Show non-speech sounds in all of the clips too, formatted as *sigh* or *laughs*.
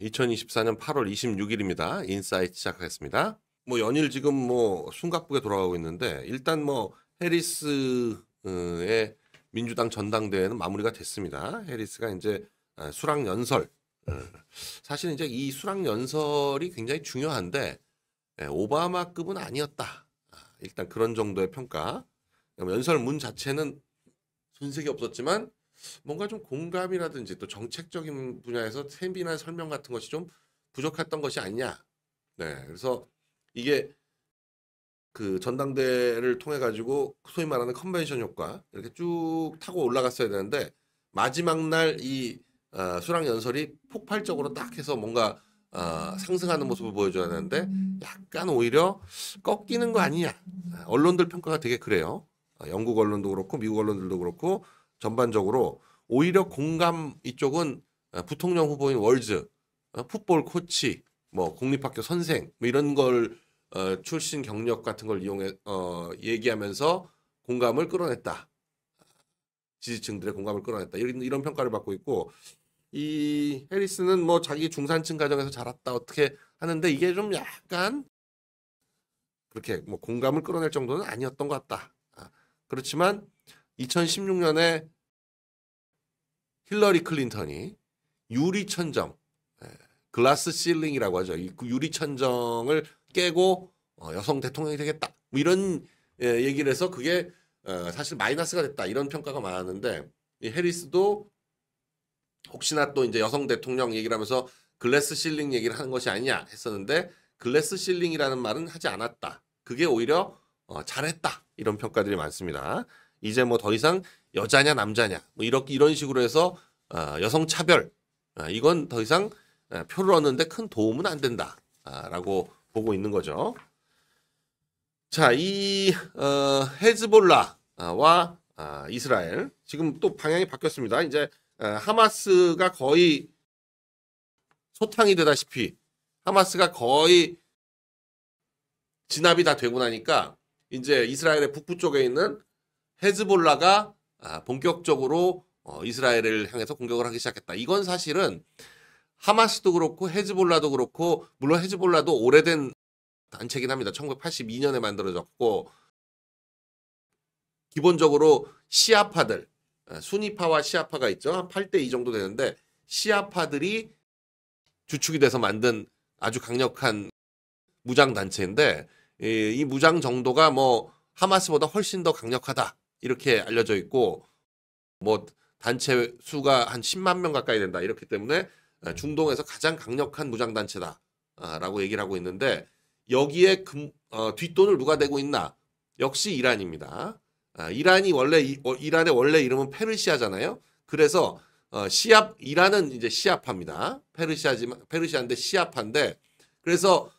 2024년 8월 26일입니다. 인사이트 시작하겠습니다. 뭐 연일 지금 뭐 숨가쁘게 돌아가고 있는데 일단 뭐 해리스의 민주당 전당대회는 마무리가 됐습니다. 해리스가 이제 아, 수락 연설 어, 사실 이제 이 수락 연설이 굉장히 중요한데 예, 오바마급은 아니었다. 아, 일단 그런 정도의 평가. 뭐 연설문 자체는 손색이 없었지만 뭔가 좀 공감이라든지 또 정책적인 분야에서 세미나 설명 같은 것이 좀 부족했던 것이 아니냐. 네. 그래서 이게 그 전당대를 통해 가지고 소위 말하는 컨벤션 효과 이렇게 쭉 타고 올라갔어야 되는데 마지막 날이 어, 수락 연설이 폭발적으로 딱 해서 뭔가 어, 상승하는 모습을 보여줘야 되는데 약간 오히려 꺾이는 거 아니냐 어, 언론들 평가가 되게 그래요 어, 영국 언론도 그렇고 미국 언론들도 그렇고 전반적으로 오히려 공감 이쪽은 어, 부통령 후보인 월즈, 어, 풋볼 코치, 뭐 공립학교 선생 뭐 이런 걸 어, 출신 경력 같은 걸 이용해 어, 얘기하면서 공감을 끌어냈다. 지지층들의 공감을 끌어냈다. 이런, 이런 평가를 받고 있고 이 해리스는 뭐 자기 중산층 가정에서 자랐다 어떻게 하는데 이게 좀 약간 그렇게 뭐 공감을 끌어낼 정도는 아니었던 것 같다. 아, 그렇지만 2016년에 힐러리 클린턴이 유리 천정, 예, 글라스 실링이라고 하죠. 이 그 유리 천정을 깨고 어, 여성 대통령이 되겠다. 뭐 이런 예, 얘기를 해서 그게 어, 사실 마이너스가 됐다. 이런 평가가 많았는데 해리스도 혹시나 또 이제 여성 대통령 얘기를 하면서 글래스 실링 얘기를 하는 것이 아니냐 했었는데 글래스 실링이라는 말은 하지 않았다. 그게 오히려 어, 잘했다. 이런 평가들이 많습니다. 이제 뭐 더 이상 여자냐 남자냐 뭐 이렇게 이런 식으로 해서 어, 여성 차별 어, 이건 더 이상 어, 표를 얻는데 큰 도움은 안 된다라고 아, 보고 있는 거죠. 자, 이 헤즈볼라와 아, 이스라엘 지금 또 방향이 바뀌었습니다. 이제 하마스가 거의 소탕이 되다시피 하마스가 거의 진압이 다 되고 나니까 이제 이스라엘의 북부 쪽에 있는 헤즈볼라가 아, 본격적으로 어, 이스라엘을 향해서 공격을 하기 시작했다. 이건 사실은 하마스도 그렇고 헤즈볼라도 그렇고 물론 헤즈볼라도 오래된 단체긴 합니다. 1982년에 만들어졌고 기본적으로 시아파들 아, 순위파와 시아파가 있죠. 한 8대 2 정도 되는데 시아파들이 주축이 돼서 만든 아주 강력한 무장 단체인데 이 무장 정도가 뭐 하마스보다 훨씬 더 강력하다. 이렇게 알려져 있고 뭐 단체 수가 한 10만 명 가까이 된다. 이렇기 때문에 어, 음. 중동에서 가장 강력한 무장 단체다라고 아, 얘기를 하고 있는데 여기에 금, 어, 뒷돈을 누가 대고 있나? 역시 이란입니다. 아, 이란이 원래 이, 어, 이란의 원래 이름은 페르시아잖아요. 그래서 어, 시압 이란은 이제 시아파입니다. 페르시아지만 페르시아인데 시아파인데 그래서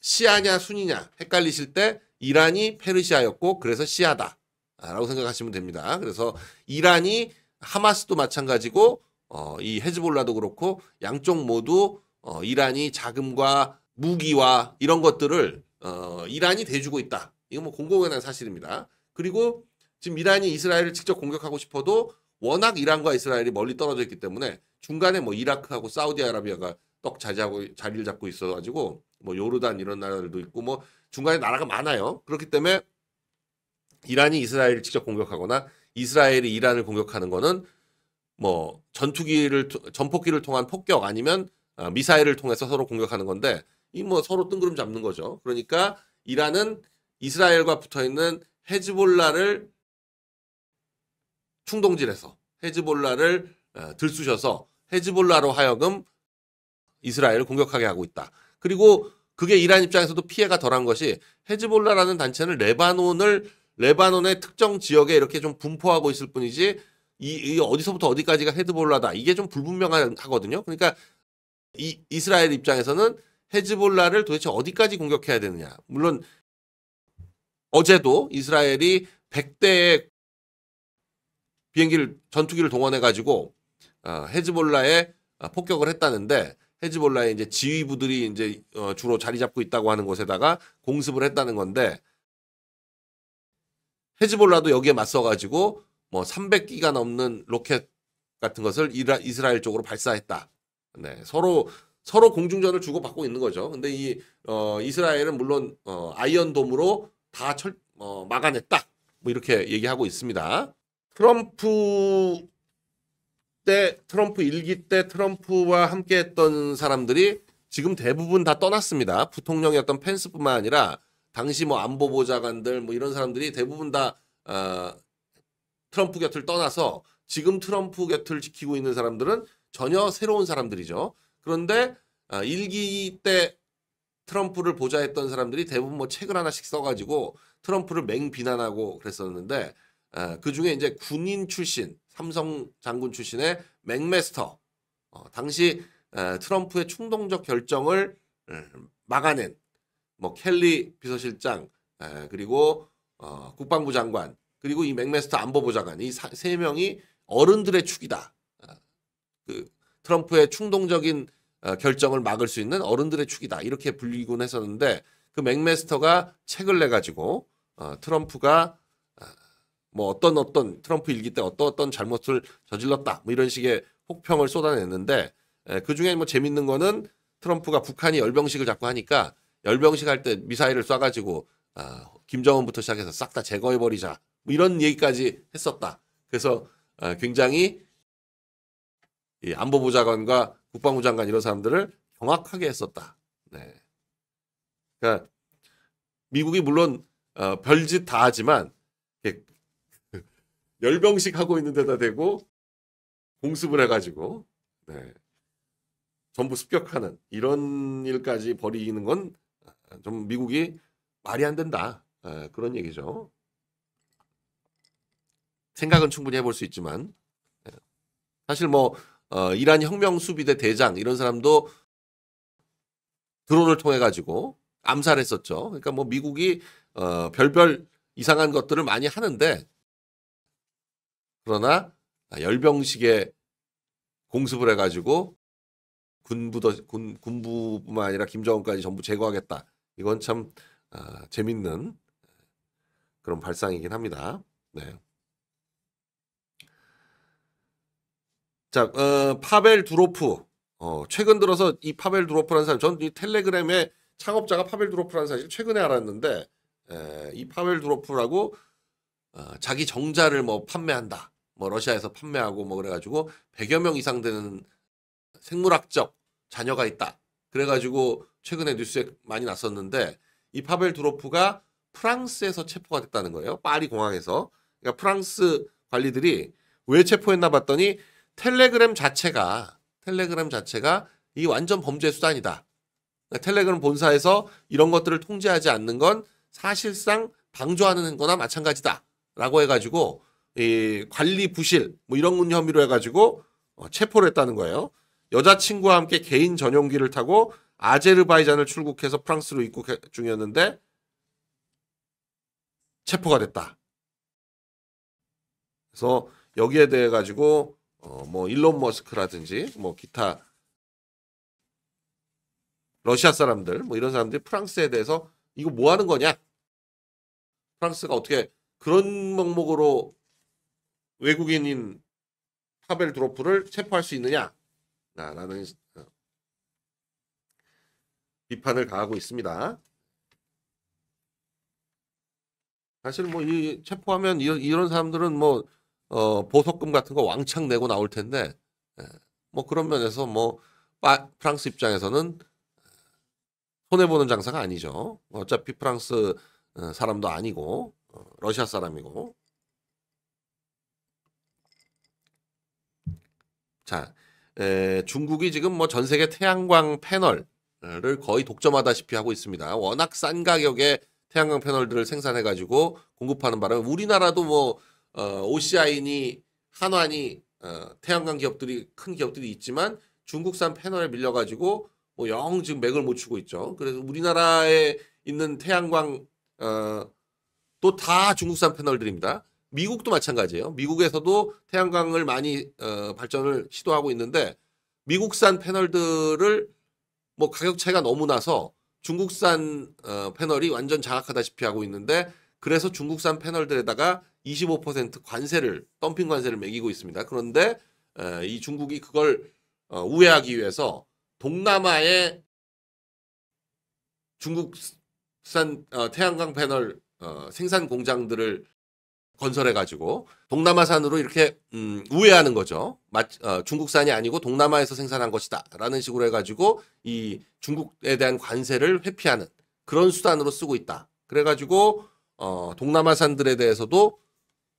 시아냐 순이냐 헷갈리실 때 이란이 페르시아였고 그래서 시아다. 라고 생각하시면 됩니다. 그래서 이란이 하마스도 마찬가지고 어, 이 헤즈볼라도 그렇고 양쪽 모두 어, 이란이 자금과 무기와 이런 것들을 어, 이란이 대주고 있다. 이건 뭐 공공연한 사실입니다. 그리고 지금 이란이 이스라엘을 직접 공격하고 싶어도 워낙 이란과 이스라엘이 멀리 떨어져 있기 때문에 중간에 뭐 이라크하고 사우디아라비아가 떡 자리하고 자리를 잡고 있어가지고 뭐 요르단 이런 나라들도 있고 뭐 중간에 나라가 많아요. 그렇기 때문에 이란이 이스라엘을 직접 공격하거나 이스라엘이 이란을 공격하는 거는 뭐 전투기를 전폭기를 통한 폭격 아니면 어, 미사일을 통해서 서로 공격하는 건데 이 뭐 서로 뜬구름 잡는 거죠. 그러니까 이란은 이스라엘과 붙어 있는 헤즈볼라를 충동질해서 헤즈볼라를 어, 들쑤셔서 헤즈볼라로 하여금 이스라엘을 공격하게 하고 있다. 그리고 그게 이란 입장에서도 피해가 덜한 것이 헤즈볼라라는 단체는 레바논을 레바논의 특정 지역에 이렇게 좀 분포하고 있을 뿐이지 이, 이 어디서부터 어디까지가 헤드볼라다 이게 좀 불분명하거든요. 그러니까 이 이스라엘 입장에서는 헤즈볼라를 도대체 어디까지 공격해야 되느냐. 물론 어제도 이스라엘이 100대의 비행기를 전투기를 동원해 가지고 어, 헤즈볼라에 어, 폭격을 했다는데 헤즈볼라의 이제 지휘부들이 이제 어, 주로 자리 잡고 있다고 하는 곳에다가 공습을 했다는 건데 헤즈볼라도 여기에 맞서가지고 뭐 300기가 넘는 로켓 같은 것을 이라, 이스라엘 쪽으로 발사했다. 네, 서로 서로 공중전을 주고 받고 있는 거죠. 근데 이 어, 이스라엘은 물론 어, 아이언 돔으로 다 철, 어, 막아냈다. 뭐 이렇게 얘기하고 있습니다. 트럼프 때 트럼프 일기 때 트럼프와 함께했던 사람들이 지금 대부분 다 떠났습니다. 부통령이었던 펜스뿐만 아니라 당시 뭐 안보 보좌관들 뭐 이런 사람들이 대부분 다 어, 트럼프 곁을 떠나서 지금 트럼프 곁을 지키고 있는 사람들은 전혀 새로운 사람들이죠. 그런데 어, 일기 때 트럼프를 보좌했던 사람들이 대부분 뭐 책을 하나씩 써가지고 트럼프를 맹 비난하고 그랬었는데 어, 그 중에 이제 군인 출신 삼성 장군 출신의 맥메스터 어, 당시 에, 어, 트럼프의 충동적 결정을 음, 막아낸 뭐 켈리 비서실장 에, 그리고 어, 국방부 장관 그리고 이 맥메스터 안보보좌관이 세 명이 어른들의 축이다. 어, 그 트럼프의 충동적인 어, 결정을 막을 수 있는 어른들의 축이다 이렇게 불리곤 했었는데 그 맥메스터가 책을 내 가지고 어, 트럼프가 어, 뭐 어떤 어떤 트럼프 일기 때 어떤 어떤 잘못을 저질렀다 뭐 이런 식의 혹평을 쏟아냈는데 그 중에 뭐 재밌는 거는 트럼프가 북한이 열병식을 자꾸 하니까 열병식 할 때 미사일을 쏴가지고 아, 김정은부터 시작해서 싹 다 제거해버리자 뭐 이런 얘기까지 했었다. 그래서 아, 굉장히 이 안보부 장관과 국방부 장관 이런 사람들을 경악하게 했었다. 네. 그러니까 미국이 물론 어, 별짓 다 하지만 *laughs* 열병식 하고 있는 데다 대고 공습을 해가지고 네. 전부 습격하는 이런 일까지 벌이는 건좀 미국이 말이 안 된다 예, 그런 얘기죠. 생각은 충분히 해볼 수 있지만 예. 사실 뭐 어, 이란 혁명 수비대 대장 이런 사람도 드론을 통해 가지고 암살했었죠. 그러니까 뭐 미국이 어, 별별 이상한 것들을 많이 하는데 그러나 열병식의 공습을 해가지고 군부도 군 군부뿐만 아니라 김정은까지 전부 제거하겠다 이건 참 아, 재밌는 그런 발상이긴 합니다. 네. 자, 어, 파벨 두로프. 어, 최근 들어서 이 파벨 두로프라는 사람, 전 이 텔레그램의 창업자가 파벨 두로프라는 사실 최근에 알았는데, 에, 이 파벨 두로프라고 어, 자기 정자를 뭐 판매한다. 뭐 러시아에서 판매하고 뭐 그래가지고 100여 명 이상 되는 생물학적 자녀가 있다. 그래가지고 최근에 뉴스에 많이 났었는데 이 파벨 드로프가 프랑스에서 체포가 됐다는 거예요. 파리 공항에서. 그러니까 프랑스 관리들이 왜 체포했나 봤더니 텔레그램 자체가 텔레그램 자체가 이 완전 범죄 수단이다. 그러니까 텔레그램 본사에서 이런 것들을 통제하지 않는 건 사실상 방조하는 거나 마찬가지다라고 해가지고 이 관리 부실 뭐 이런 문 혐의로 해가지고 어, 체포를 했다는 거예요. 여자친구와 함께 개인 전용기를 타고 아제르바이잔을 출국해서 프랑스로 입국 중이었는데 체포가 됐다. 그래서 여기에 대해 가지고 어뭐 일론 머스크라든지 뭐 기타 러시아 사람들 뭐 이런 사람들이 프랑스에 대해서 이거 뭐 하는 거냐? 프랑스가 어떻게 그런 목목으로 외국인인 파벨 드로프를 체포할 수 있느냐라는 아, 비판을 가하고 있습니다. 사실 뭐 이 체포하면 이, 런 사람들은 뭐 어, 보석금 같은 거 왕창 내고 나올 텐데 예, 뭐 그런 면에서 뭐 파, 프랑스 입장에서는 예, 손해 보는 장사가 아니죠. 어차피 프랑스 어, 사람도 아니고 어, 러시아 사람이고 자 에, 중국이 지금 뭐 전 세계 태양광 패널 를 거의 독점하다시피 하고 있습니다. 워낙 싼 가격에 태양광 패널들을 생산해가지고 공급하는 바람에 우리나라도 뭐 어, OCI니 한환이 어, 태양광 기업들이 큰 기업들이 있지만 중국산 패널에 밀려가지고 뭐영 지금 맥을 못 추고 있죠. 그래서 우리나라에 있는 태양광 어, 또 다 중국산 패널들입니다. 미국도 마찬가지예요. 미국에서도 태양광을 많이 어, 발전을 시도하고 있는데 미국산 패널들을 뭐 가격 차이가 너무 나서 중국산 어, 패널이 완전 장악하다시피 하고 있는데 그래서 중국산 패널들에다가 25% 관세를 덤핑 관세를 매기고 있습니다. 그런데 에, 어, 이 중국이 그걸 어, 우회하기 위해서 동남아의 중국산 어, 태양광 패널 어, 생산 공장들을 건설해가지고 동남아산으로 이렇게 음, 우회하는 거죠. 마, 어, 중국산이 아니고 동남아에서 생산한 것이다라는 식으로 해가지고 이 중국에 대한 관세를 회피하는 그런 수단으로 쓰고 있다. 그래가지고 어, 동남아산들에 대해서도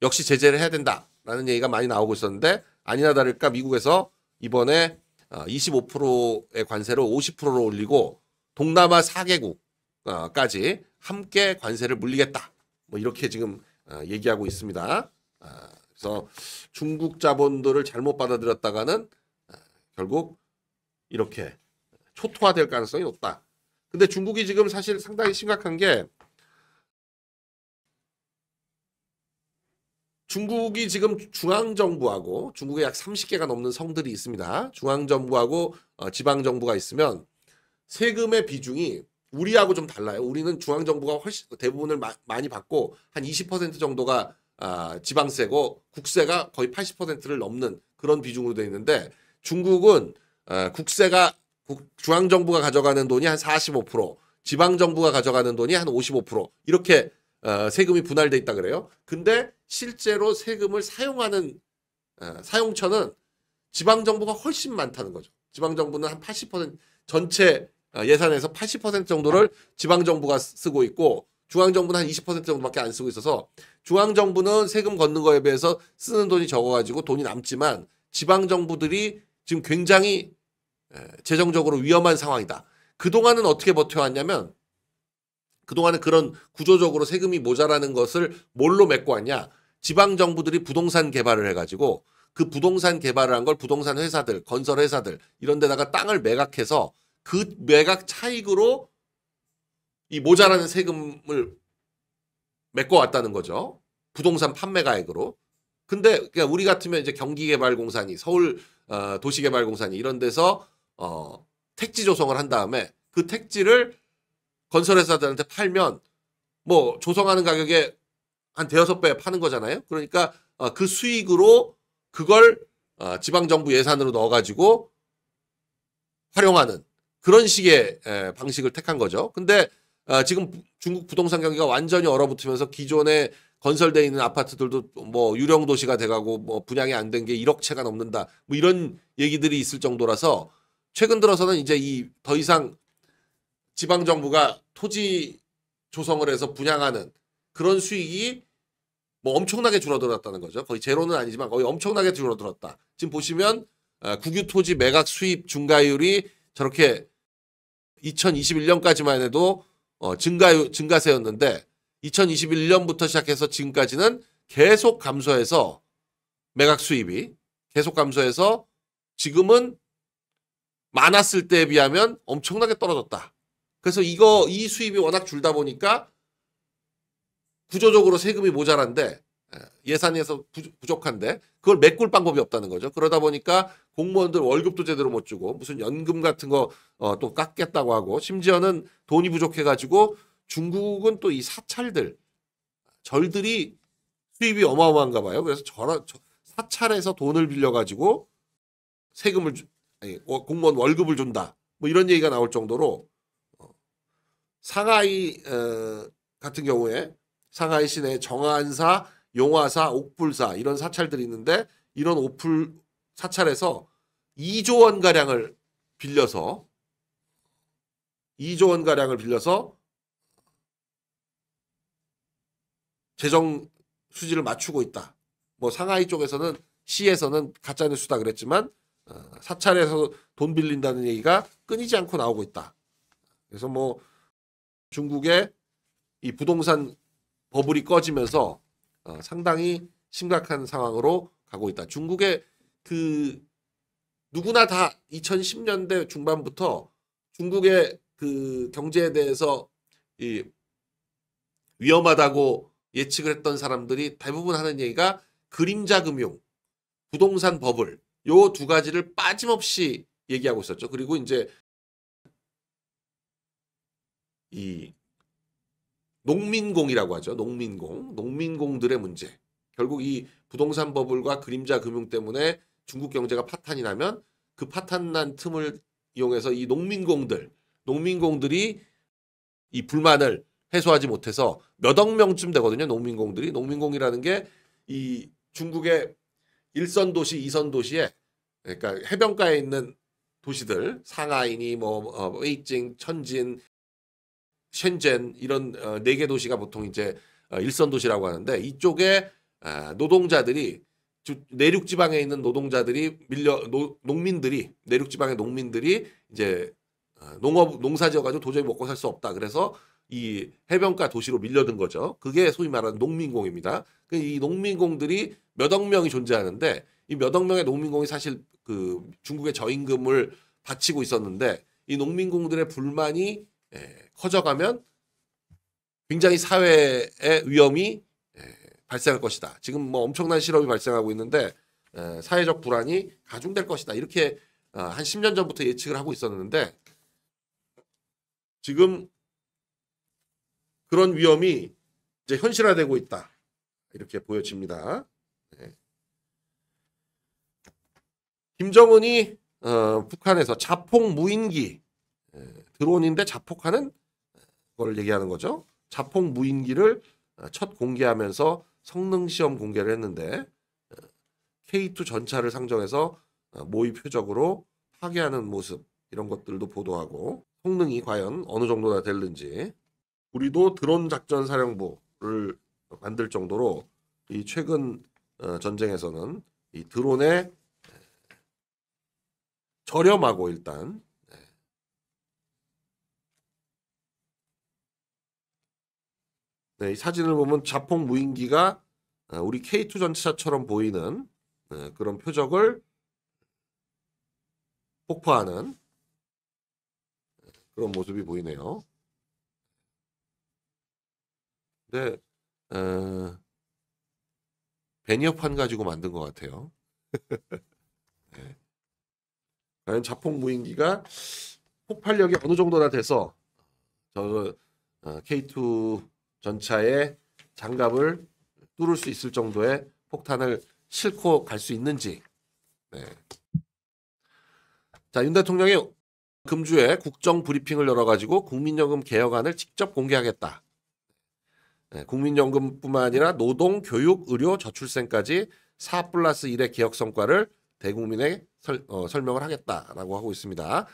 역시 제재를 해야 된다라는 얘기가 많이 나오고 있었는데 아니나 다를까 미국에서 이번에 어, 25%의 관세로 50%로 올리고 동남아 4개국까지 함께 관세를 물리겠다. 뭐 이렇게 지금 아, 얘기하고 있습니다. 아, 그래서 중국 자본들을 잘못 받아들였다가는 아, 결국 이렇게 초토화될 가능성이 높다. 근데 중국이 지금 사실 상당히 심각한 게 중국이 지금 중앙정부하고 중국에 약 30개가 넘는 성들이 있습니다. 중앙정부하고 어, 지방정부가 있으면 세금의 비중이 우리하고 좀 달라요. 우리는 중앙 정부가 훨씬 대부분을 마, 많이 받고 한 20% 정도가 아, 지방세고 국세가 거의 80%를 넘는 그런 비중으로 돼 있는데 중국은 아, 국세가 국, 중앙 정부가 가져가는 돈이 한 45%, 지방 정부가 가져가는 돈이 한 55% 이렇게 어, 세금이 분할돼 있다 그래요. 근데 실제로 세금을 사용하는 어, 사용처는 지방 정부가 훨씬 많다는 거죠. 지방 정부는 한 80% 전체 어, 예산에서 80% 정도를 지방 정부가 쓰고 있고 중앙 정부는 한 20% 정도밖에 안 쓰고 있어서 중앙 정부는 세금 걷는 거에 비해서 쓰는 돈이 적어가지고 돈이 남지만 지방 정부들이 지금 굉장히 재정적으로 위험한 상황이다. 그 동안은 어떻게 버텨왔냐면 그 동안은 그런 구조적으로 세금이 모자라는 것을 뭘로 메꿔왔냐? 지방 정부들이 부동산 개발을 해가지고 그 부동산 개발을 한 걸 부동산 회사들, 건설 회사들 이런 데다가 땅을 매각해서 그 매각 차익으로 이 모자라는 세금을 메꿔왔다는 거죠. 부동산 판매가액으로. 근데 그냥 그러니까 우리 같으면 이제 경기개발공사니 서울 어, 도시개발공사니 이런 데서 어, 택지 조성을 한 다음에 그 택지를 건설회사들한테 팔면 뭐 조성하는 가격에 한 대여섯 배 파는 거잖아요. 그러니까 어, 그 수익으로 그걸 어, 지방정부 예산으로 넣어가지고 활용하는 그런 식의 방식을 택한 거죠. 근데 아, 지금 중국 부동산 경기가 완전히 얼어붙으면서 기존에 건설되어 있는 아파트들도 뭐 유령 도시가 돼가고 뭐 분양이 안 된 게 1억 채가 넘는다 뭐 이런 얘기들이 있을 정도라서 최근 들어서는 이제 이 더 이상 지방 정부가 토지 조성을 해서 분양하는 그런 수익이 뭐 엄청나게 줄어들었다는 거죠. 거의 제로는 아니지만 거의 엄청나게 줄어들었다. 지금 보시면 아, 국유 토지 매각 수입 중가율이 저렇게 2021년까지만 해도 어, 증가 증가세였는데 2021년부터 시작해서 지금까지는 계속 감소해서 매각 수입이 계속 감소해서 지금은 많았을 때에 비하면 엄청나게 떨어졌다. 그래서 이거 이 수입이 워낙 줄다 보니까 구조적으로 세금이 모자란데 예, 예산에서 부족한데 그걸 메꿀 방법이 없다는 거죠. 그러다 보니까 공무원들 월급도 제대로 못 주고 무슨 연금 같은 거또 어, 깎겠다고 하고 심지어는 돈이 부족해가지고 중국은 또 이 사찰들 절들이 수입이 어마어마한가 봐요. 그래서 저, 저 사찰에서 돈을 빌려가지고 세금을 주, 아니, 공무원 월급을 준다. 뭐 이런 얘기가 나올 정도로 어, 상하이 어, 같은 경우에 상하이 시내 정안사, 용화사, 옥불사 이런 사찰들이 있는데 이런 옥불 사찰에서 2조 원 가량을 빌려서 2조 원 가량을 빌려서 재정 수지를 맞추고 있다. 뭐 상하이 쪽에서는 시에서는 가짜 뉴스다 그랬지만 어, 사찰에서 돈 빌린다는 얘기가 끊이지 않고 나오고 있다. 그래서 뭐 중국의 이 부동산 버블이 꺼지면서 어, 상당히 심각한 상황으로 가고 있다. 중국의 그 누구나 다 2010년대 중반부터 중국의 그 경제에 대해서 이 위험하다고 예측을 했던 사람들이 대부분 하는 얘기가 그림자 금융, 부동산 버블 요 두 가지를 빠짐없이 얘기하고 있었죠. 그리고 이제 이 농민공이라고 하죠. 농민공, 농민공들의 문제. 결국 이 부동산 버블과 그림자 금융 때문에 중국 경제가 파탄이 나면 그 파탄난 틈을 이용해서 이 농민공들, 농민공들이 이 불만을 해소하지 못해서 몇억 명쯤 되거든요. 농민공들이 농민공이라는 게 이 중국의 일선 도시, 이선 도시에 그러니까 해변가에 있는 도시들 상하이니 뭐 어, 웨이징 천진, 셴젠 이런 어, 네 개 도시가 보통 이제 어, 일선 도시라고 하는데 이쪽에 어, 노동자들이 내륙 지방에 있는 노동자들이 밀려 노, 농민들이 내륙 지방의 농민들이 이제 어, 농업 농사지어 가지고 도저히 먹고 살 수 없다. 그래서 이 해변가 도시로 밀려든 거죠. 그게 소위 말하는 농민공입니다. 그 이 농민공들이 몇 억 명이 존재하는데 이 몇 억 명의 농민공이 사실 그 중국의 저임금을 바치고 있었는데 이 농민공들의 불만이 예, 커져가면 굉장히 사회의 위험이 발생할 것이다. 지금 뭐 엄청난 실업이 발생하고 있는데 사회적 불안이 가중될 것이다. 이렇게 어, 한 10년 전부터 예측을 하고 있었는데 지금 그런 위험이 이제 현실화되고 있다. 이렇게 보여집니다. 네. 김정은이 어, 북한에서 자폭 무인기 드론인데 자폭하는 걸 어, 얘기하는 거죠. 자폭 무인기를 어, 첫 공개하면서 성능 시험 공개를 했는데 K2 어, 전차를 상정해서 어, 모의 표적으로 파괴하는 모습 이런 것들도 보도하고 성능이 과연 어느 정도나 될는지 우리도 드론 작전 사령부를 만들 정도로 이 최근 어, 전쟁에서는 이드론의 저렴하고 일단 네, 이 사진을 보면 자폭 무인기가 어, 우리 K2 전차처럼 보이는 네, 그런 표적을 폭파하는 네, 그런 모습이 보이네요. 근데 어, 베니어판 가지고 만든 것 같아요. *laughs* 네. 과연 자폭 무인기가 폭발력이 어느 정도나 돼서 저 어, K2 전차에 장갑을 뚫을 수 있을 정도의 폭탄을 싣고 갈 수 있는지. 네. 자, 윤 대통령이 금주에 국정 브리핑을 열어가지고 국민연금 개혁안을 직접 공개하겠다. 네, 국민연금뿐만 아니라 노동, 교육, 의료, 저출생까지 4 플러스 1의 개혁 성과를 대국민에 설, 어, 명을 하겠다라고 하고 있습니다.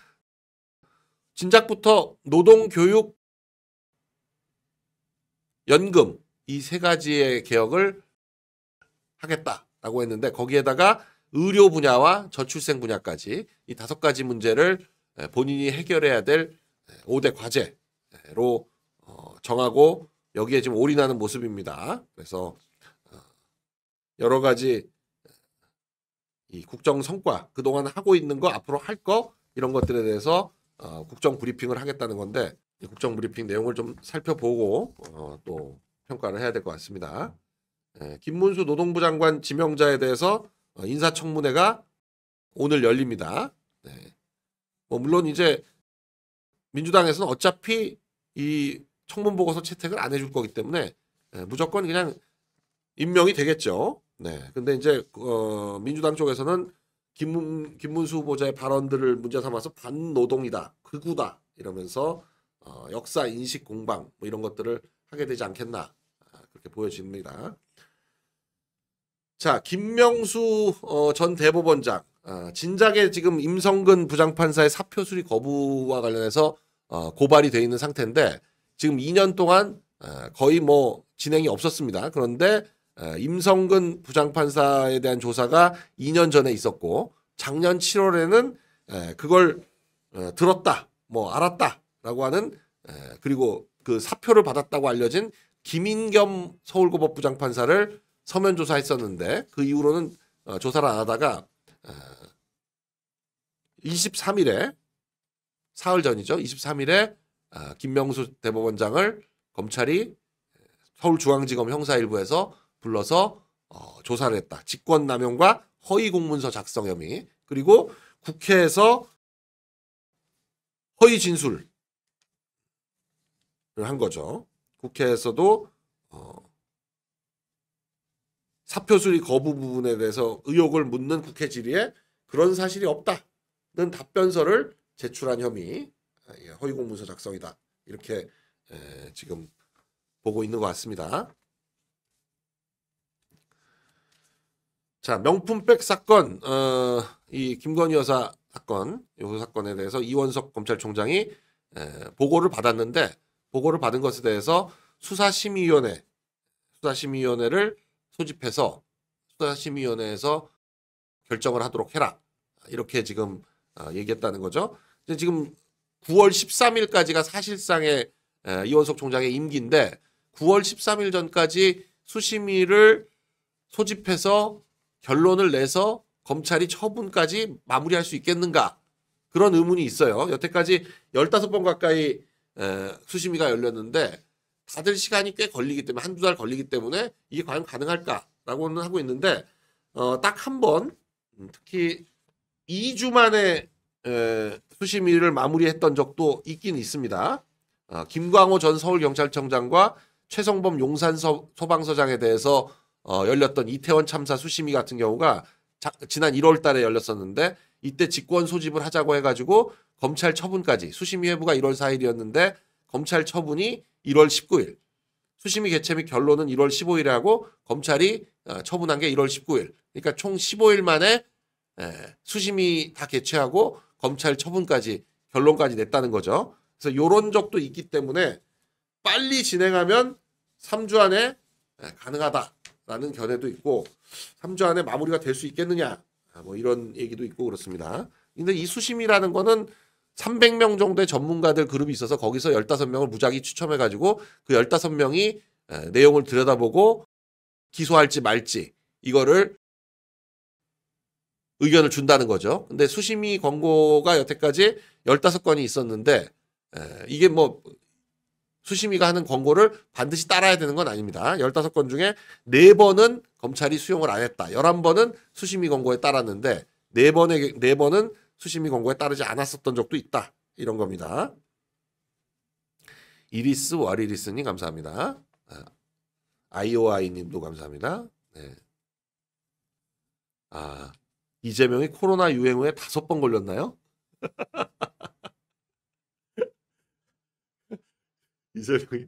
진작부터 노동, 교육, 연금 이 세 가지의 개혁을 하겠다라고 했는데 거기에다가 의료 분야와 저출생 분야까지 이 다섯 가지 문제를 본인이 해결해야 될 5대 과제로 어, 정하고 여기에 지금 올인하는 모습입니다. 그래서 어, 여러 가지 이 국정 성과 그동안 하고 있는 거 앞으로 할 거 이런 것들에 대해서 어, 국정 브리핑을 하겠다는 건데 국정 브리핑 내용을 좀 살펴보고 어, 또 평가를 해야 될 것 같습니다. 예, 김문수 노동부 장관 지명자에 대해서 어, 인사청문회가 오늘 열립니다. 네. 뭐 물론 이제 민주당에서는 어차피 이 청문 보고서 채택을 안 해줄 거기 때문에 예, 무조건 그냥 임명이 되겠죠. 네. 근데 이제 어, 민주당 쪽에서는 김문, 김문수 후보자의 발언들을 문제 삼아서 반노동이다, 극우다 이러면서 어, 역사 인식 공방 뭐 이런 것들을 하게 되지 않겠나 아, 그렇게 보여집니다. 자 김명수 어, 전 대법원장 아, 진작에 지금 임성근 부장판사의 사표 수리 거부와 관련해서 어, 고발이 돼 있는 상태인데 지금 2년 동안 어, 거의 뭐 진행이 없었습니다. 그런데 어, 임성근 부장판사에 대한 조사가 2년 전에 있었고 작년 7월에는 에, 그걸 어, 들었다, 뭐 알았다 라고 하는 그리고 그 사표를 받았다고 알려진 김인겸 서울고법 부장판사를 서면 조사했었는데 그 이후로는 어, 조사를 안 하다가 23일에 사흘 전이죠. 23일에 아, 김명수 대법원장을 검찰이 서울중앙지검 형사일부에서 불러서 어, 조사를 했다. 직권남용과 허위공문서 작성 혐의 그리고 국회에서 허위 진술 한 거죠. 국회에서도 어, 사표 수리 거부 부분에 대해서 의혹을 묻는 국회 질의에 그런 사실이 없다는 답변서를 제출한 혐의 예, 허위 공문서 작성이다 이렇게 에, 지금 보고 있는 것 같습니다. 자 명품백 사건 어, 이 김건희 여사 사건 요 사건에 대해서 이원석 검찰총장이 에, 보고를 받았는데 보고를 받은 것에 대해서 수사심의위원회 수사심의위원회를 소집해서 수사심의위원회에서 결정을 하도록 해라 이렇게 지금 어, 얘기했다는 거죠. 지금 9월 13일까지가 사실상의 이원석 총장의 임기인데 9월 13일 전까지 수심위를 소집해서 결론을 내서 검찰이 처분까지 마무리할 수 있겠는가 그런 의문이 있어요. 여태까지 15번 가까이 수심이가 열렸는데 다들 시간이 꽤 걸리기 때문에 한두 달 걸리기 때문에 이게 과연 가능할까라고는 하고 있는데 어, 딱 한번 음, 특히 2주 만에 수심위를 마무리했던 적도 있긴 있습니다. 어, 김광호 전 서울경찰청장과 최성범 용산 소방서장에 대해서 어, 열렸던 이태원 참사 수심위 같은 경우가 자, 지난 1월 달에 열렸었는데 이때 직권 소집을 하자고 해가지고 검찰 처분까지 수심위 회부가 1월 4일이었는데 검찰 처분이 1월 19일 수심위 개최 및 결론은 1월 15일에 하고 검찰이 어, 처분한 게 1월 19일 그러니까 총 15일 만에 수심위 다 개최하고 검찰 처분까지 결론까지 냈다는 거죠. 그래서 이런 적도 있기 때문에 빨리 진행하면 3주 안에 가능하다라는 견해도 있고 3주 안에 마무리가 될 수 있겠느냐 아, 뭐 이런 얘기도 있고 그렇습니다. 근데 이 수심이라는 거는 300명 정도의 전문가들 그룹이 있어서 거기서 15명을 무작위 추첨해가지고 그 15명이 내용을 들여다보고 기소할지 말지 이거를 의견을 준다는 거죠. 근데 수심이 권고가 여태까지 15건이 있었는데 이게 뭐 수심이가 하는 권고를 반드시 따라야 되는 건 아닙니다. 15건 중에 4번은 검찰이 수용을 안 했다. 11번은 수심이 권고에 따랐는데 4번의 4번은 수심이 권고에 따르지 않았었던 적도 있다. 이런 겁니다. 이리스 와리리스님 감사합니다. 아, 아이오아이님도 감사합니다. 네. 아 이재명이 코로나 유행 후에 다섯 번 걸렸나요? *laughs* 이재명이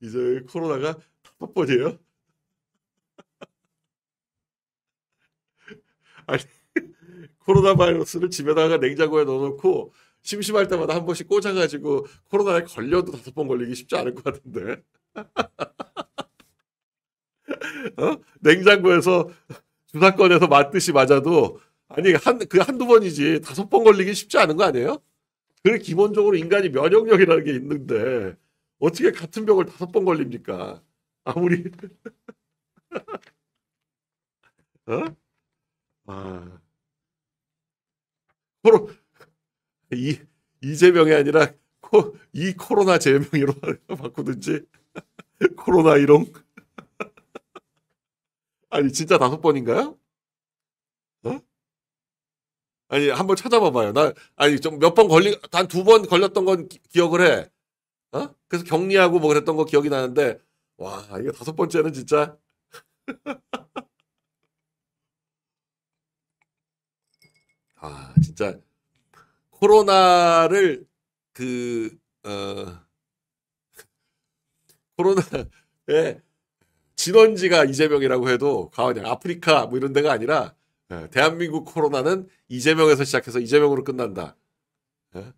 이재명이 코로나가 다섯 번이에요? *laughs* 아니 코로나 바이러스를 집에다가 냉장고에 넣어놓고 심심할 때마다 한 번씩 꽂아가지고 코로나에 걸려도 다섯 번 걸리기 쉽지 않을 것 같은데. *laughs* 어? 냉장고에서 주사 권에서 맞듯이 맞아도 아니 한 그 한두 번이지 다섯 번 걸리기 쉽지 않은 거 아니에요? 그 기본적으로 인간이 면역력이라는 게 있는데 어떻게 같은 병을 다섯 번 걸립니까? 아무리 *laughs* 어? 아. 코로 이 이재명이 아니라 코, 이 코로나 재명으로 *laughs* 바꾸든지 *laughs* 코로나 이롱 *laughs* 아니 진짜 다섯 번인가요? 어? 아니 한 번 찾아봐봐요. 나 아니 좀 몇 번걸린단 두 번 걸렸던 건 기, 억을 해. 어? 그래서 격리하고 뭐 그랬던 거 기억이 나는데 와 이거 다섯 번째는 진짜 아 진짜 코로나를 그 어, *laughs* 코로나에 진원지가 이재명이라고 해도 과언이 아프리카 뭐 이런 데가 아니라 예, 대한민국 코로나는 이재명에서 시작해서 이재명으로 끝난다. 예?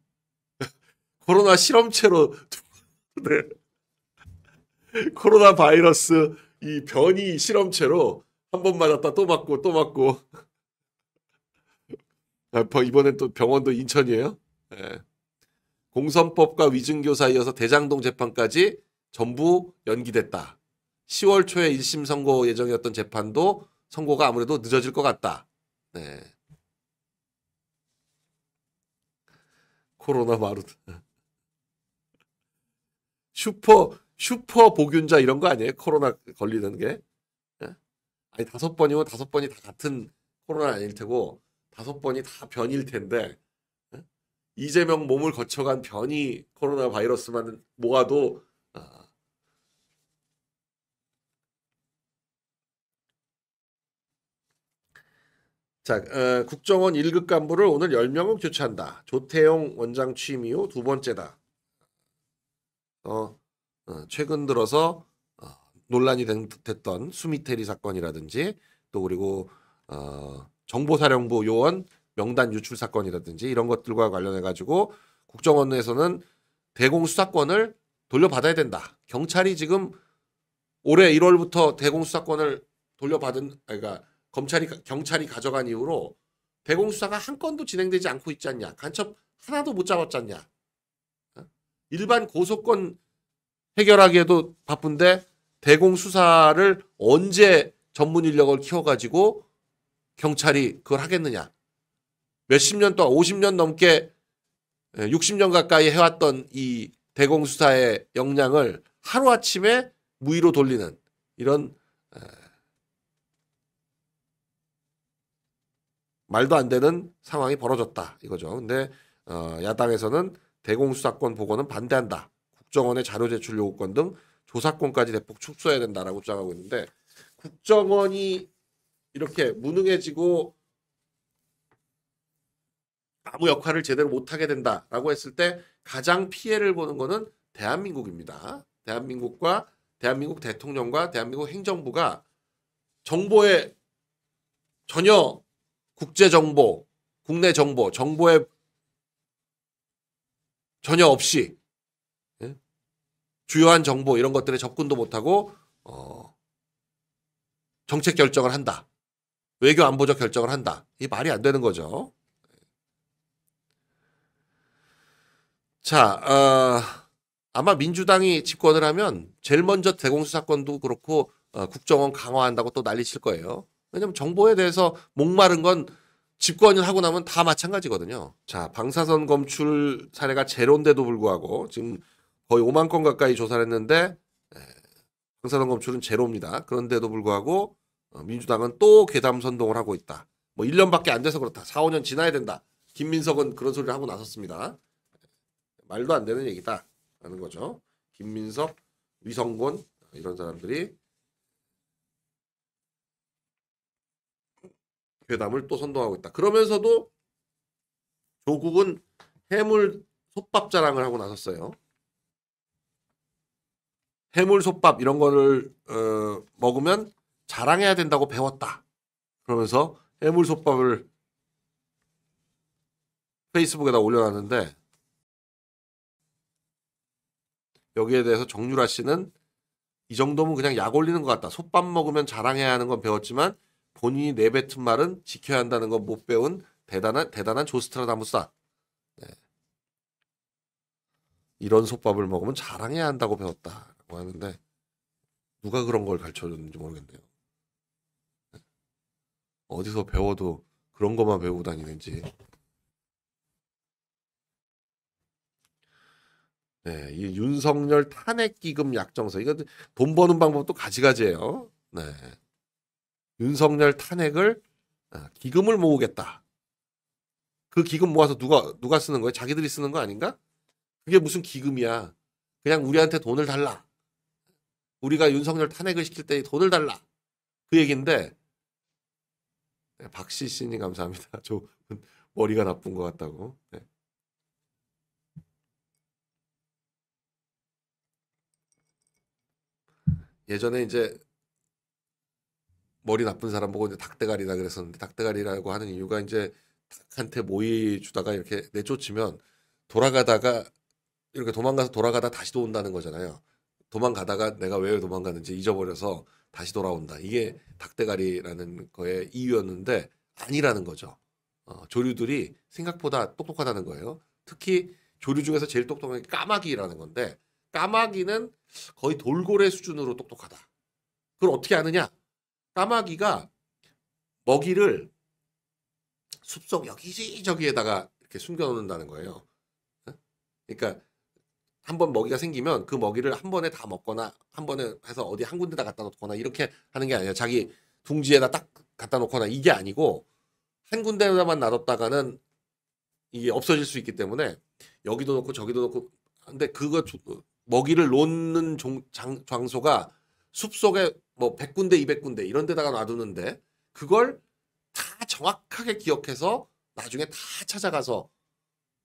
*laughs* 코로나 실험체로 *laughs* 네. 코로나 바이러스 이 변이 실험체로 한 번 맞았다 또 맞고 또 맞고 어, 뭐 이번엔 또 병원도 인천이에요. 네. 공선법과 위증교 사이어서 대장동 재판까지 전부 연기됐다. 10월 초에 1심 선고 예정이었던 재판도 선고가 아무래도 늦어질 것 같다. 네. 코로나 마루 *laughs* 슈퍼 슈퍼 보균자 이런 거 아니에요? 코로나 걸리는 게? 네? 아니 다섯 번이면 다섯 번이 다 같은 코로나 아닐 테고 다섯 번이 다 변일 텐데 예? 이재명 몸을 거쳐간 변이 코로나 바이러스만 모아도 아. 자, 어, 국정원 1급 간부를 오늘 10명을 교체한다. 조태용 원장 취임 이후 두 번째다. 어, 어 최근 들어서 어, 논란이 된, 됐던 수미테리 사건이라든지 또 그리고 어, 정보사령부 요원 명단 유출 사건이라든지 이런 것들과 관련해 가지고 국정원에서는 대공 수사권을 돌려받아야 된다. 경찰이 지금 올해 1월부터 대공 수사권을 돌려받은 그러니까 검찰이 경찰이 가져간 이후로 대공 수사가 한 건도 진행되지 않고 있지 않냐. 간첩 하나도 못잡았잖냐 어? 일반 고소권 해결하기에도 바쁜데 대공 수사를 언제 전문 인력을 키워가지고 경찰이 그걸 하겠느냐. 몇십 년 동안 50년 넘게 60년 예, 가까이 해왔던 이 대공수사의 역량을 하루아침에 무위로 돌리는 이런 말도 안 되는 상황이 벌어졌다 이거죠. 근데 어, 야당에서는 대공수사권 보고는 반대한다. 국정원의 자료 제출 요구권 등 조사권까지 대폭 축소해야 된다라고 주장하고 있는데 국정원이 이렇게 무능해지고 아무 역할을 제대로 못하게 된다라고 했을 때 가장 피해를 보는 것은 대한민국입니다. 대한민국과 대한민국 대통령과 대한민국 행정부가 정보에 전혀 국제 정보, 국내 정보, 정보에 전혀 없이 예? 주요한 정보 이런 것들에 접근도 못하고 어, 정책 결정을 한다. 외교 안보적 결정을 한다. 이 말이 안 되는 거죠. 자, 어, 아마 민주당이 집권을 하면 제일 먼저 대공수 사건도 그렇고 어, 국정원 강화한다고 또 난리 칠 거예요. 왜냐면 정보에 대해서 목마른 건 집권을 하고 나면 다 마찬가지거든요. 자, 방사선 검출 사례가 제로인데도 불구하고 지금 거의 5만 건 가까이 조사를 했는데 예, 방사선 검출은 제로입니다. 그런데도 불구하고 어, 민주당은 또 괴담 선동을 하고 있다. 뭐 1년밖에 안 돼서 그렇다. 4, 5년 지나야 된다. 김민석은 그런 소리를 하고 나섰습니다. 말도 안 되는 얘기다. 라는 거죠. 김민석, 위성곤 이런 사람들이 괴담을 또 선동하고 있다. 그러면서도 조국은 해물 솥밥 자랑을 하고 나섰어요. 해물 솥밥 이런 거를 어, 먹으면 자랑해야 된다고 배웠다. 그러면서 해물솥밥을 페이스북에다 올려놨는데 여기에 대해서 정유라 씨는 이 정도면 그냥 약 올리는 것 같다. 솥밥 먹으면 자랑해야 하는 건 배웠지만 본인이 내뱉은 말은 지켜야 한다는 건 못 배운 대단한 대단한 조스트라다무스다. 네. 이런 솥밥을 먹으면 자랑해야 한다고 배웠다고 하는데 누가 그런 걸 가르쳐줬는지 모르겠네요. 어디서 배워도 그런 것만 배우고 다니는지. 네, 이 윤석열 탄핵 기금 약정서 이거 돈 버는 방법도 가지가지예요. 네, 윤석열 탄핵을 아, 기금을 모으겠다. 그 기금 모아서 누가 누가 쓰는 거예요? 자기들이 쓰는 거 아닌가? 그게 무슨 기금이야? 그냥 우리한테 돈을 달라. 우리가 윤석열 탄핵을 시킬 때 돈을 달라. 그 얘기인데 네, 박씨 씨님 감사합니다. *laughs* 저 머리가 나쁜 것 같다고. 네. 예전에 이제 머리 나쁜 사람 보고 이제 닭대가리라 그랬었는데 닭대가리라고 하는 이유가 이제 닭한테 모이 주다가 이렇게 내쫓으면 돌아가다가 이렇게 도망가서 돌아가다 다시 또 온다는 거잖아요. 도망가다가 내가 왜도망갔는지 잊어버려서 다시 돌아온다. 이게 닭대가리라는 거의 이유였는데 아니라는 거죠. 어, 조류들이 생각보다 똑똑하다는 거예요. 특히 조류 중에서 제일 똑똑한 게 까마귀라는 건데 까마귀는 거의 돌고래 수준으로 똑똑하다. 그걸 어떻게 아느냐? 까마귀가 먹이를 숲속 여기저기에다가 이렇게 숨겨놓는다는 거예요. 그러니까 한번 먹이가 생기면 그 먹이를 한 번에 다 먹거나 한 번에 해서 어디 한 군데다 갖다 놓거나 이렇게 하는 게 아니라 자기 둥지에다 딱 갖다 놓거나 이게 아니고 한 군데만 놔뒀다가는 이게 없어질 수 있기 때문에 여기도 놓고 저기도 놓고 근데 그거 먹이를 놓는 종, 장, 장소가 숲속에 뭐 100군데 200군데 이런 데다가 놔두는데 그걸 다 정확하게 기억해서 나중에 다 찾아가서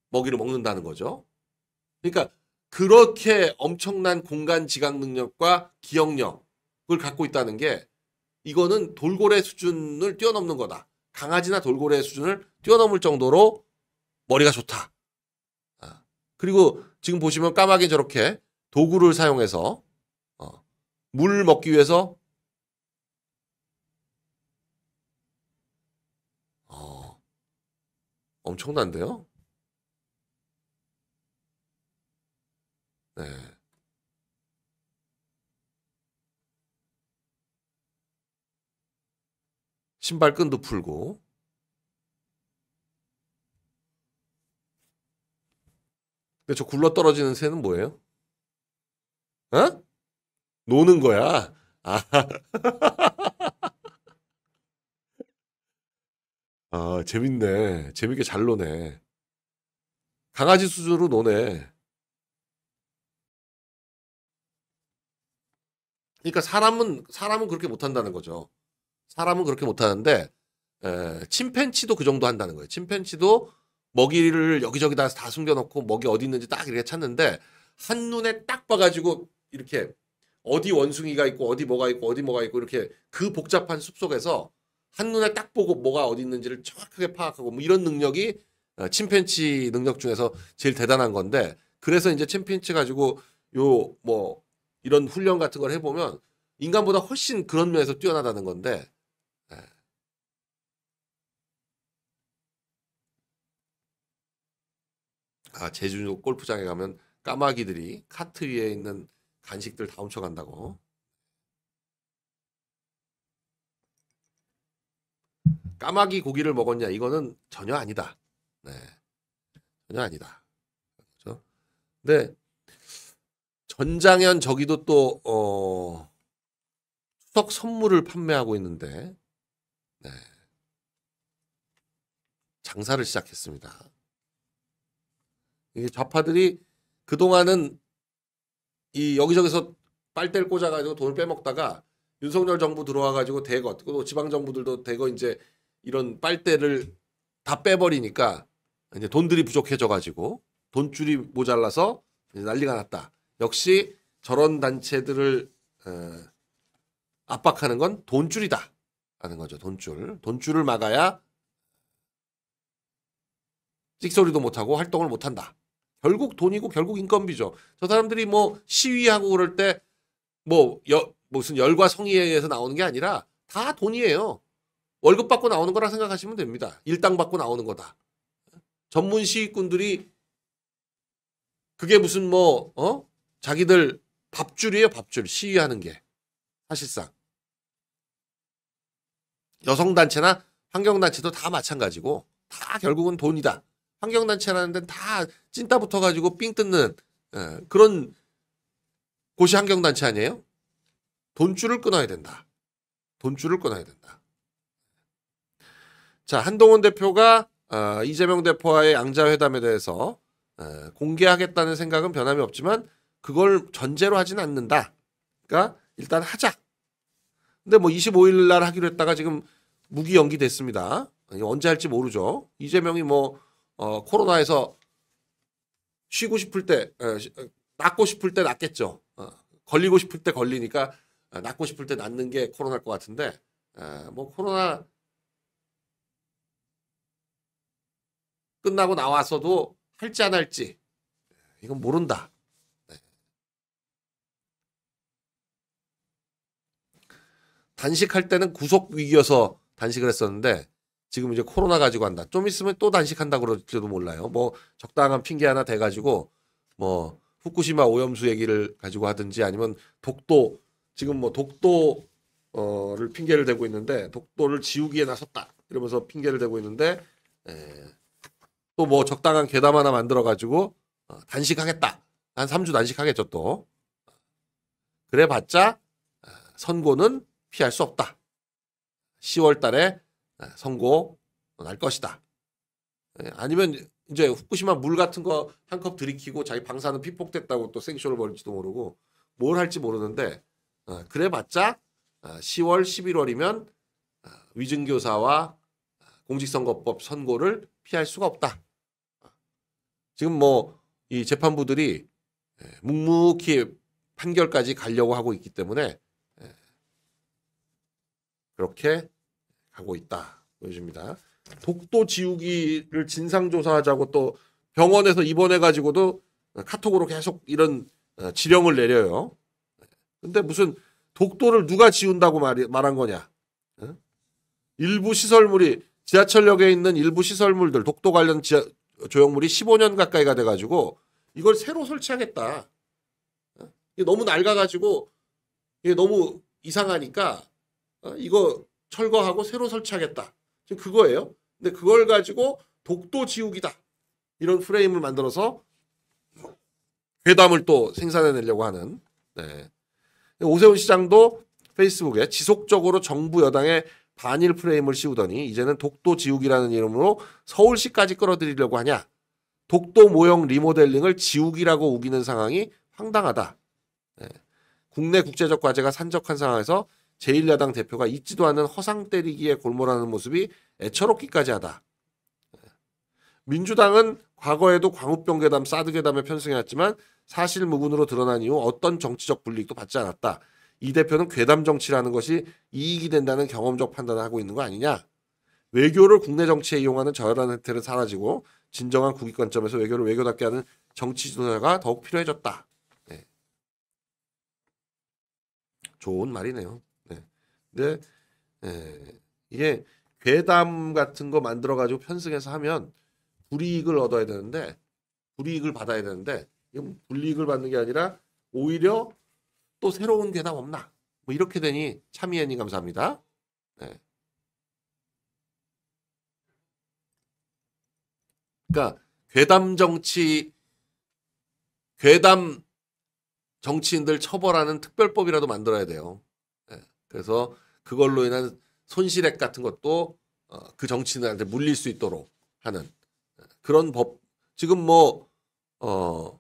먹이를 먹는다는 거죠. 그러니까 그렇게 엄청난 공간 지각 능력과 기억력을 갖고 있다는 게 이거는 돌고래 수준을 뛰어넘는 거다. 강아지나 돌고래 수준을 뛰어넘을 정도로 머리가 좋다. 아, 그리고 지금 보시면 까마귀 저렇게 도구를 사용해서 어, 물 먹기 위해서 어, 엄청난데요? 네. 신발끈도 풀고 근데 저 굴러 떨어지는 새는 뭐예요? 어? 노는 거야. 아. *laughs* 아, 재밌네. 재밌게 잘 노네. 강아지 수준으로 노네. 그러니까 사람은 사람은 그렇게 못한다는 거죠. 사람은 그렇게 못하는데 에, 침팬치도 그 정도 한다는 거예요. 침팬치도 먹이를 여기저기 다, 다 숨겨놓고 먹이 어디 있는지 딱 이렇게 찾는데 한 눈에 딱 봐가지고 이렇게 어디 원숭이가 있고 어디 뭐가 있고 어디 뭐가 있고 이렇게 그 복잡한 숲 속에서 한 눈에 딱 보고 뭐가 어디 있는지를 정확하게 파악하고 뭐 이런 능력이 어, 침팬치 능력 중에서 제일 대단한 건데 그래서 이제 침팬치 가지고 요뭐 이런 훈련 같은 걸 해보면 인간보다 훨씬 그런 면에서 뛰어나다는 건데 예. 아 제주 골프장에 가면 까마귀들이 카트 위에 있는 간식들 다 훔쳐간다고 까마귀 고기를 먹었냐 이거는 전혀 아니다 네. 전혀 아니다 그렇죠? 근데 전장현 저기도 또 어, 추석 선물을 판매하고 있는데 네. 장사를 시작했습니다. 이게 좌파들이 그동안은 이 여기저기서 빨대를 꽂아가지고 돈을 빼먹다가 윤석열 정부 들어와가지고 대거 또 지방 정부들도 대거 이제 이런 빨대를 다 빼버리니까 이제 돈들이 부족해져가지고 돈줄이 모자라서 난리가 났다. 역시 저런 단체들을 어, 압박하는 건 돈줄이다 하는 거죠. 돈줄. 돈줄을 막아야 찍소리도 못하고 활동을 못한다. 결국 돈이고 결국 인건비죠. 저 사람들이 뭐 시위하고 그럴 때 뭐 무슨 열과 성의에 서 나오는 게 아니라 다 돈이에요. 월급 받고 나오는 거라 생각하시면 됩니다. 일당 받고 나오는 거다. 전문 시위꾼들이 그게 무슨 뭐 어? 자기들 밥줄이에요, 밥줄. 시위하는 게. 사실상. 여성단체나 환경단체도 다 마찬가지고, 다 결국은 돈이다. 환경단체라는 데는 다 찐따 붙어가지고 삥 뜯는 예, 그런 곳이 환경단체 아니에요? 돈줄을 끊어야 된다. 돈줄을 끊어야 된다. 자, 한동훈 대표가 어, 이재명 대표와의 양자회담에 대해서 어, 공개하겠다는 생각은 변함이 없지만 그걸 전제로 하진 않는다. 그러니까 일단 하자. 근데 뭐 25일 날 하기로 했다가 지금 무기 연기됐습니다. 언제 할지 모르죠. 이재명이 뭐 어, 코로나에서 쉬고 싶을 때 에, 어, 어, 낫고 싶을 때 낫겠죠. 어, 걸리고 싶을 때 걸리니까 어, 낫고 싶을 때 낫는 게 코로나일 것 같은데 에, 뭐 코로나 끝나고 나와서도 할지 안 할지 이건 모른다. 단식할 때는 구속 위기여서 단식을 했었는데 지금 이제 코로나 가지고 한다. 좀 있으면 또 단식한다고 그럴지도 몰라요. 뭐 적당한 핑계 하나 대 가지고 뭐 후쿠시마 오염수 얘기를 가지고 하든지 아니면 독도 지금 뭐 독도 어를 핑계를 대고 있는데 독도를 지우기에 나섰다 이러면서 핑계를 대고 있는데 예, 또뭐 적당한 계담 하나 만들어 가지고 어, 단식하겠다 한 3주 단식하겠죠 또 그래봤자 어, 선고는 피할 수 없다. 10월 달에 아, 선고 날 것이다. 예, 아니면 이제 후쿠시마 물 같은 거 한 컵 들이키고 자기 방사능 피폭됐다고 또 생쇼를 벌지도 모르고 뭘 할지 모르는데 아, 그래봤자 10월 아, 11월이면 위증교사와 공직선거법 선고를 피할 수가 없다. 지금 뭐 이 재판부들이 예, 묵묵히 판결까지 가려고 하고 있기 때문에 그렇게 가고 있다 보여집니다. 독도 지우기를 진상조사하자고 또 병원에서 입원해가지고도 카톡으로 계속 이런 어, 지령을 내려요. 근데 무슨 독도를 누가 지운다고 말이, 말한 거냐? 일부 시설물이 지하철역에 있는 일부 시설물들 독도 관련 지하, 조형물이 15년 가까이가 돼가지고 이걸 새로 설치하겠다. 응? 너무 낡아가지고 이게 너무 이상하니까 어, 이거 철거하고 새로 설치하겠다. 지금 그거예요. 근데 그걸 가지고 독도 지우기다. 이런 프레임을 만들어서 괴담을 또 생산해내려고 하는 네. 오세훈 시장도 페이스북에 지속적으로 정부 여당의 반일 프레임을 씌우더니 이제는 독도 지우기라는 이름으로 서울시까지 끌어들이려고 하냐. 독도 모형 리모델링을 지우기라고 우기는 상황이 황당하다. 네. 국내 국제적 과제가 산적한 상황에서 제1야당 대표가 잊지도 않은 허상 때리기에 골몰하는 모습이 애처롭기까지 하다. 민주당은 과거에도 광우병 괴담, 사드 괴담에 편승해왔지만 사실 무근으로 드러난 이후 어떤 정치적 불리익도 받지 않았다. 이 대표는 괴담 정치라는 것이 이익이 된다는 경험적 판단을 하고 있는 거 아니냐. 외교를 국내 정치에 이용하는 저열한 행태는 사라지고 진정한 국익 관점에서 외교를 외교답게 하는 정치 지도자가 더욱 필요해졌다. 네. 좋은 말이네요. 근데 네? 에, 예. 이게 괴담 같은 거 만들어 가지고 편승해서 하면 불이익을 얻어야 되는데 불이익을 받아야 되는데 이건 불이익을 받는 게 아니라 오히려 또 새로운 괴담 없나 뭐 이렇게 되니 참이애님 감사합니다. 네. 그러니까 괴담 정치 괴담 정치인들 처벌하는 특별법이라도 만들어야 돼요. 그래서 그걸로 인한 손실액 같은 것도 어, 그 정치인한테 물릴 수 있도록 하는 어, 그런 법. 지금 뭐 어,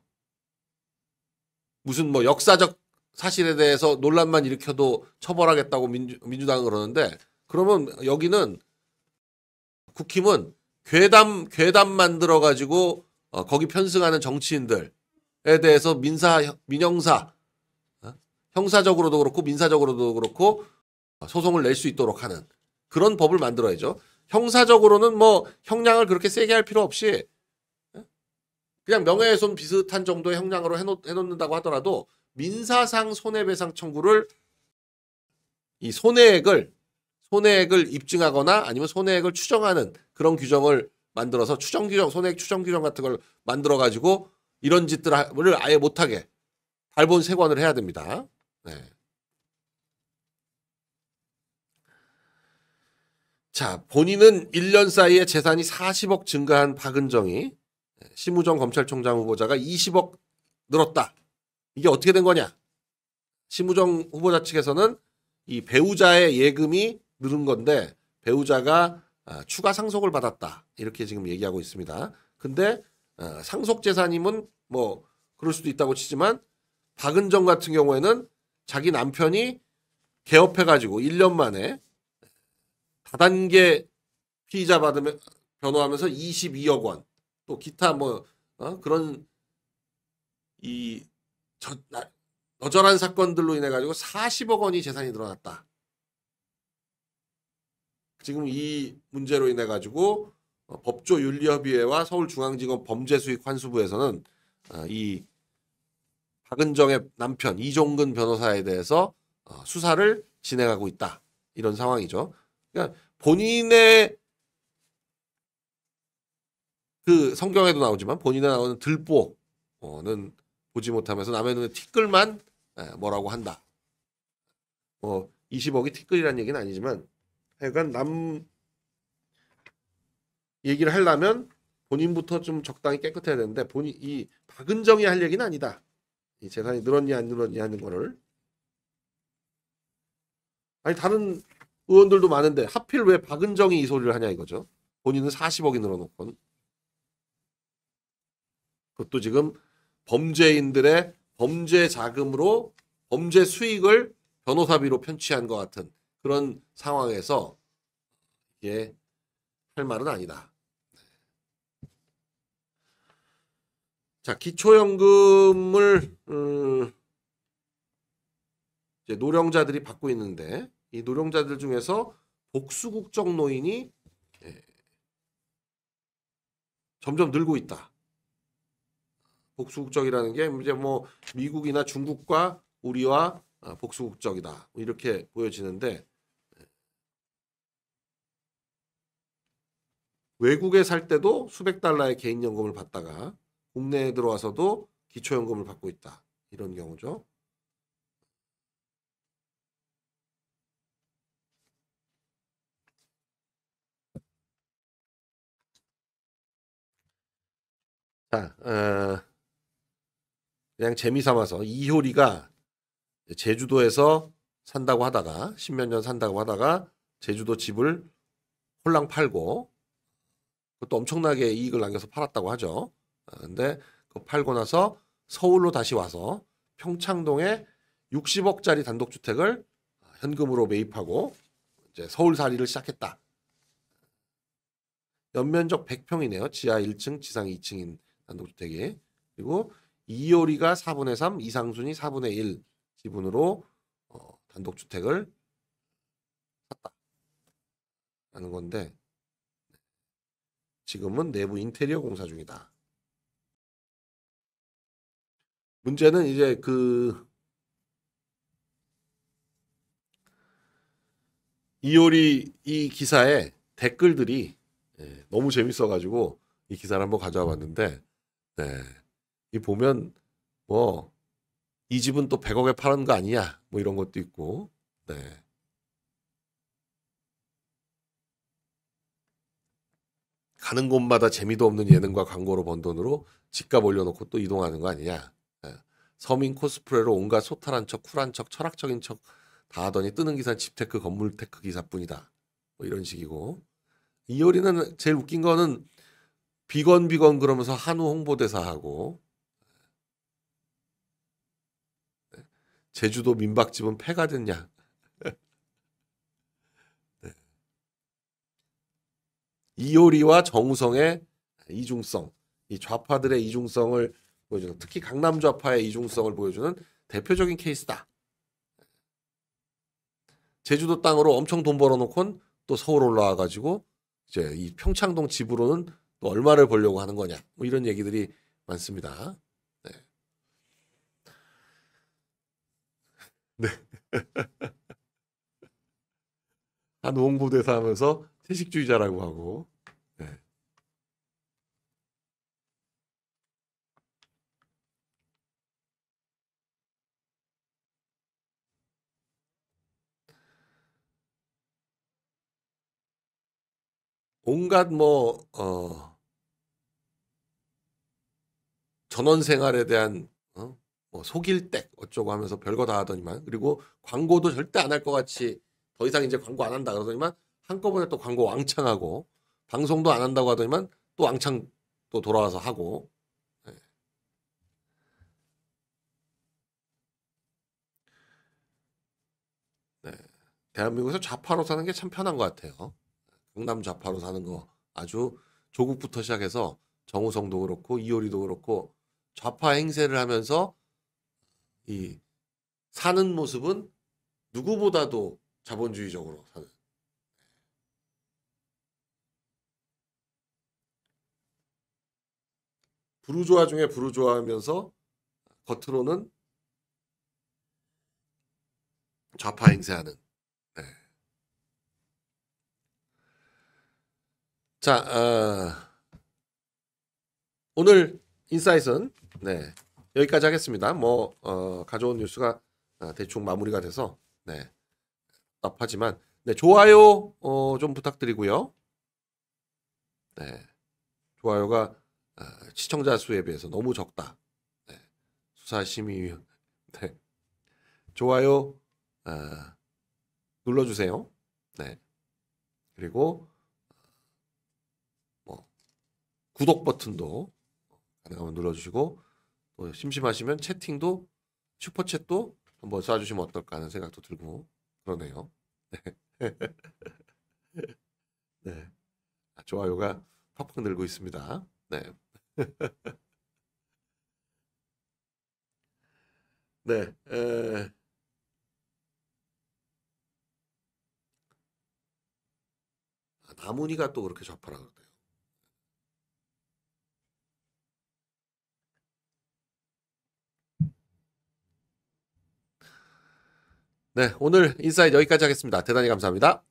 무슨 뭐 역사적 사실에 대해서 논란만 일으켜도 처벌하겠다고 민주, 민주당은 그러는데 그러면 여기는 국힘은 괴담 괴담 만들어 가지고 어, 거기 편승하는 정치인들에 대해서 민사 민영사 형사적으로도 그렇고 민사적으로도 그렇고 소송을 낼 수 있도록 하는 그런 법을 만들어야죠. 형사적으로는 뭐 형량을 그렇게 세게 할 필요 없이 예? 그냥 명예훼손 비슷한 정도의 형량으로 해놓, 해놓는다고 하더라도 민사상 손해배상 청구를 이 손해액을 손해액을 입증하거나 아니면 손해액을 추정하는 그런 규정을 만들어서 추정 규정 손해액 추정 규정 같은 걸 만들어 가지고 이런 짓들을 아예 못하게 달본 세관을 해야 됩니다. 네. 자, 본인은 1년 사이에 재산이 40억 증가한 박은정이 네, 심우정 검찰총장 후보자가 20억 늘었다. 이게 어떻게 된 거냐? 심우정 후보자 측에서는 이 배우자의 예금이 늘은 건데 배우자가 아, 추가 상속을 받았다. 이렇게 지금 얘기하고 있습니다. 근데 아, 상속 재산임은 뭐 그럴 수도 있다고 치지만 박은정 같은 경우에는 자기 남편이 개업해가지고 1년 만에 다단계 피의자 받으면 변호하면서 22억 원, 또 기타 뭐 어? 그런 이 저, 나, 아, 너절한 사건들로 인해 가지고 40억 원이 재산이 늘어났다. 지금 이 문제로 인해 가지고 어, 법조윤리협의회와 서울중앙지검 범죄수익환수부에서는 어, 이 박은정의 남편 이종근 변호사에 대해서 어, 수사를 진행하고 있다. 이런 상황이죠. 그러니까 본인의 그 성경에도 나오지만 본인의 나오는 들보는 보지 못하면서 남의 눈에 티끌만 뭐라고 한다. 뭐 20억이 티끌이란 얘기는 아니지만 하여간 남 얘기를 하려면 본인부터 좀 적당히 깨끗해야 되는데 본인 이 박은정이 할 얘기는 아니다. 이 재산이 늘었냐 안 늘었냐 하는 거를 아니 다른 의원들도 많은데 하필 왜 박은정이 이 소리를 하냐 이거죠. 본인은 40억이 늘어놓건 그것도 지금 범죄인들의 범죄 자금으로 범죄 수익을 변호사비로 편취한 것 같은 그런 상황에서 이게 할 말은 아니다. 자, 기초연금을 음, 이제 노령자들이 받고 있는데 이 노령자들 중에서 복수국적 노인이 예, 점점 늘고 있다. 복수국적이라는 게 이제 뭐 미국이나 중국과 우리와 아, 복수국적이다 뭐 이렇게 보여지는데 예. 외국에 살 때도 수백 달러의 개인연금을 받다가 국내에 들어와서도 기초연금을 받고 있다. 이런 경우죠. 자, 어, 그냥 재미 삼아서 이효리가 제주도에서 산다고 하다가 십몇 년 산다고 하다가 제주도 집을 홀랑 팔고 그것도 엄청나게 이익을 남겨서 팔았다고 하죠. 아, 근데 그 팔고 나서 서울로 다시 와서 평창동에 60억짜리 단독주택을 아, 현금으로 매입하고 이제 서울살이를 시작했다. 연면적 100평이네요. 지하 1층, 지상 2층인 단독주택이. 그리고 이효리가 4분의 3, 이상순이 4분의 1 지분으로 어, 단독주택을 샀다. 라는 건데 지금은 내부 인테리어 공사 중이다. 문제는 이제 그 이효리 이 기사에 댓글들이 예, 너무 재밌어가지고 이 기사를 한번 가져와 봤는데 네, 이 보면 뭐 이 집은 또 100억에 팔은 거 아니야 뭐 이런 것도 있고 네. 가는 곳마다 재미도 없는 예능과 광고로 번 돈으로 집값 올려놓고 또 이동하는 거 아니냐 서민 코스프레로 온갖 소탈한 척, 쿨한 척, 철학적인 척 다 하더니 뜨는 기사 는 집테크, 건물테크 기사뿐이다. 뭐 이런 식이고 이효리는 제일 웃긴 거는 비건 비건 그러면서 한우 홍보대사 하고 네, 제주도 민박집은 폐가 됐냐? *laughs* 네. 이효리와 정우성의 이중성, 이 좌파들의 이중성을 보여주는 특히 강남 좌파의 이중성을 보여주는 대표적인 케이스다. 제주도 땅으로 엄청 돈 벌어놓곤 또 서울 올라와 가지고 이제 이 평창동 집으로는 또 얼마를 벌려고 하는 거냐 뭐 이런 얘기들이 많습니다. 네. 네. *laughs* 한 원고 대사하면서 채식주의자라고 하고 온갖 뭐 어, 전원 생활에 대한 어? 뭐속일때 어쩌고 하면서 별거 다 하더니만 그리고 광고도 절대 안 할 것 같이 더 이상 이제 광고 안 한다 그러더니만 한꺼번에 또 광고 왕창 하고 방송도 안 한다고 하더니만 또 왕창 또 돌아와서 하고 예. 네. 대한민국에서 좌파로 사는 게 참 편한 것 같아요. 경남 좌파로 사는 거 아주 조국부터 시작해서 정우성도 그렇고 이효리도 그렇고 좌파 행세를 하면서 이 사는 모습은 누구보다도 자본주의적으로 사는 부르조아 중에 부르조아면서 겉으로는 좌파 행세하는 자, 어, 오늘 인사이트는 네, 여기까지 하겠습니다. 뭐 어, 가져온 뉴스가 아, 대충 마무리가 돼서 네, 답하지만 네, 좋아요 어, 좀 부탁드리고요. 네, 좋아요가 어, 시청자 수에 비해서 너무 적다. 네, 수사심의위원 네, 좋아요 아, 눌러주세요. 네, 그리고 구독 버튼도 가능하면 눌러주시고 또 심심하시면 채팅도 슈퍼챗도 한번 쏴주시면 어떨까 하는 생각도 들고 그러네요. *laughs* 네. 네. 좋아요가 팍팍 늘고 있습니다. 네. *laughs* 네. 에... 아, 나문이가 또 그렇게 좌파라 그러대. 네, 오늘 인사이드 여기까지 하겠습니다. 대단히 감사합니다.